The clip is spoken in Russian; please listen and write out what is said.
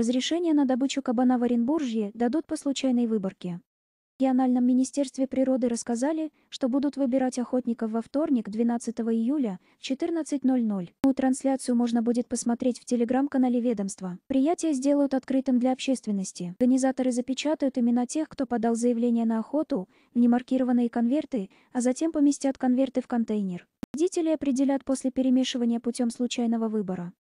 Разрешение на добычу кабана в Оренбуржье дадут по случайной выборке. В региональном министерстве природы рассказали, что будут выбирать охотников во вторник, 12 июля, в 14.00. Трансляцию можно будет посмотреть в телеграм-канале ведомства. Приятие сделают открытым для общественности. Организаторы запечатают имена тех, кто подал заявление на охоту, в немаркированные конверты, а затем поместят конверты в контейнер. Родители определят после перемешивания путем случайного выбора.